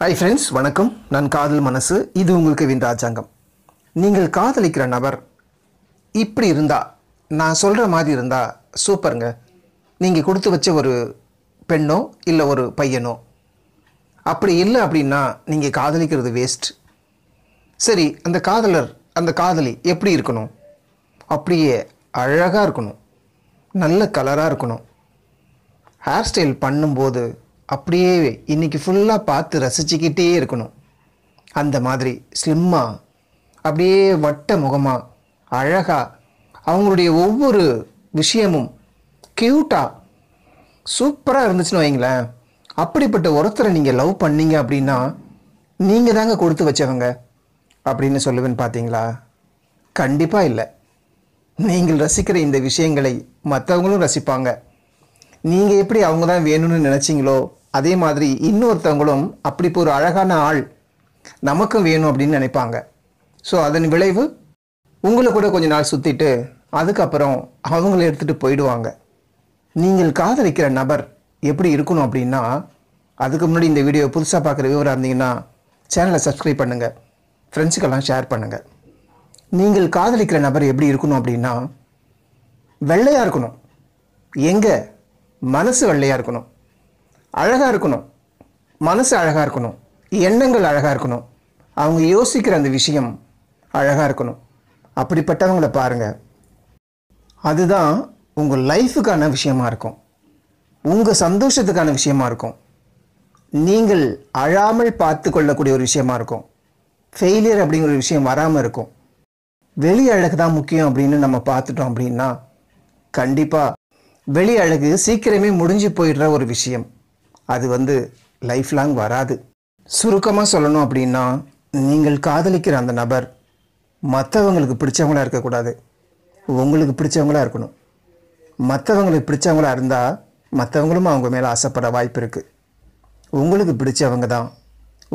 hi friends வணக்கம் நான் காதல் மனசு இது உங்களுக்கு வின் ராஜாங்கம் நீங்கள் காதலிக்கிற நபர் இப்படி இருந்தா நான் சொல்கிற மாதிரி இருந்தால் சூப்பருங்க நீங்கள் கொடுத்து வச்ச ஒரு பெண்ணோ இல்லை ஒரு பையனோ அப்படி இல்லை அப்படின்னா நீங்கள் காதலிக்கிறது வேஸ்ட் சரி அந்த காதலர் அந்த காதலி எப்படி இருக்கணும் அப்படியே அழகாக இருக்கணும் நல்ல கலராக இருக்கணும் ஹேர் ஸ்டைல் பண்ணும்போது அப்படியே இன்றைக்கி ஃபுல்லாக பார்த்து ரசிச்சுக்கிட்டே இருக்கணும் அந்த மாதிரி ஸ்லிம்மாக அப்படியே வட்ட முகமாக அழகாக அவங்களுடைய ஒவ்வொரு விஷயமும் க்யூட்டாக சூப்பராக இருந்துச்சுன்னு வைங்களேன் அப்படிப்பட்ட ஒருத்தரை நீங்கள் லவ் பண்ணீங்க அப்படின்னா நீங்கள் தாங்க கொடுத்து வச்சவங்க அப்படின்னு சொல்லுவேன்னு பார்த்தீங்களா கண்டிப்பாக இல்லை நீங்கள் ரசிக்கிற இந்த விஷயங்களை மற்றவங்களும் ரசிப்பாங்க நீங்கள் எப்படி அவங்க தான் வேணும்னு நினச்சிங்களோ அதே மாதிரி இன்னொருத்தவங்களும் அப்படி ஒரு அழகான ஆள் நமக்கும் வேணும் அப்படின்னு நினைப்பாங்க ஸோ அதன் விளைவு உங்களை கூட கொஞ்ச நாள் சுற்றிட்டு அதுக்கப்புறம் அவங்கள எடுத்துகிட்டு போயிடுவாங்க நீங்கள் காதலிக்கிற நபர் எப்படி இருக்கணும் அப்படின்னா அதுக்கு முன்னாடி இந்த வீடியோ புதுசாக பார்க்குற விவரம் இருந்தீங்கன்னா சேனலை சப்ஸ்கிரைப் பண்ணுங்கள் ஃப்ரெண்ட்ஸுக்கெல்லாம் ஷேர் பண்ணுங்கள் நீங்கள் காதலிக்கிற நபர் எப்படி இருக்கணும் அப்படின்னா வெள்ளையாக இருக்கணும் எங்கே மனசு வெள்ளையாக இருக்கணும் அழகாக இருக்கணும் மனசு அழகாக இருக்கணும் எண்ணங்கள் அழகாக இருக்கணும் அவங்க யோசிக்கிற அந்த விஷயம் அழகாக இருக்கணும் அப்படிப்பட்டவங்களை பாருங்கள் அதுதான் உங்கள் லைஃபுக்கான விஷயமா இருக்கும் உங்கள் சந்தோஷத்துக்கான விஷயமா இருக்கும் நீங்கள் அழாமல் பார்த்து கொள்ளக்கூடிய ஒரு விஷயமா இருக்கும் ஃபெயிலியர் அப்படிங்கிற ஒரு விஷயம் வராமல் இருக்கும் வெளி அழகு தான் முக்கியம் அப்படின்னு நம்ம பார்த்துட்டோம் அப்படின்னா கண்டிப்பாக வெளி அழகு சீக்கிரமே முடிஞ்சு போயிடுற ஒரு விஷயம் அது வந்து லைஃப் லாங் வராது சுருக்கமாக சொல்லணும் அப்படின்னா நீங்கள் காதலிக்கிற அந்த நபர் மற்றவங்களுக்கு பிடிச்சவங்களாக இருக்கக்கூடாது உங்களுக்கு பிடிச்சவங்களாக இருக்கணும் மற்றவங்களுக்கு பிடிச்சவங்களாக இருந்தால் மற்றவங்களும் அவங்க மேலே ஆசைப்பட வாய்ப்பு இருக்குது உங்களுக்கு பிடிச்சவங்க தான்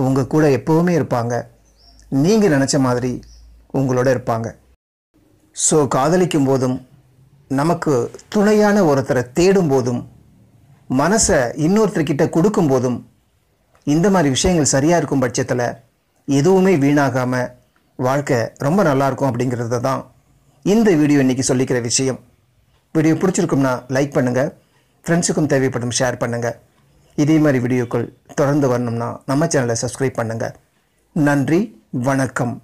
உங்கள் கூட எப்போவுமே இருப்பாங்க நீங்கள் நினச்ச மாதிரி உங்களோட இருப்பாங்க ஸோ காதலிக்கும் போதும் நமக்கு துணையான ஒருத்தரை தேடும் போதும் மனசை இன்னொருத்தர்கிட்ட கொடுக்கும் போதும் இந்த மாதிரி விஷயங்கள் சரியாக இருக்கும் பட்சத்தில் எதுவுமே வீணாகாமல் வாழ்க்கை ரொம்ப நல்லாயிருக்கும் அப்படிங்கிறது தான் இந்த வீடியோ இன்றைக்கி சொல்லிக்கிற விஷயம் வீடியோ பிடிச்சிருக்கும்னா லைக் பண்ணுங்கள் ஃப்ரெண்ட்ஸுக்கும் தேவைப்படும் ஷேர் பண்ணுங்கள் இதே மாதிரி வீடியோக்கள் தொடர்ந்து வரணும்னா நம்ம சேனலை சப்ஸ்கிரைப் பண்ணுங்கள் நன்றி வணக்கம்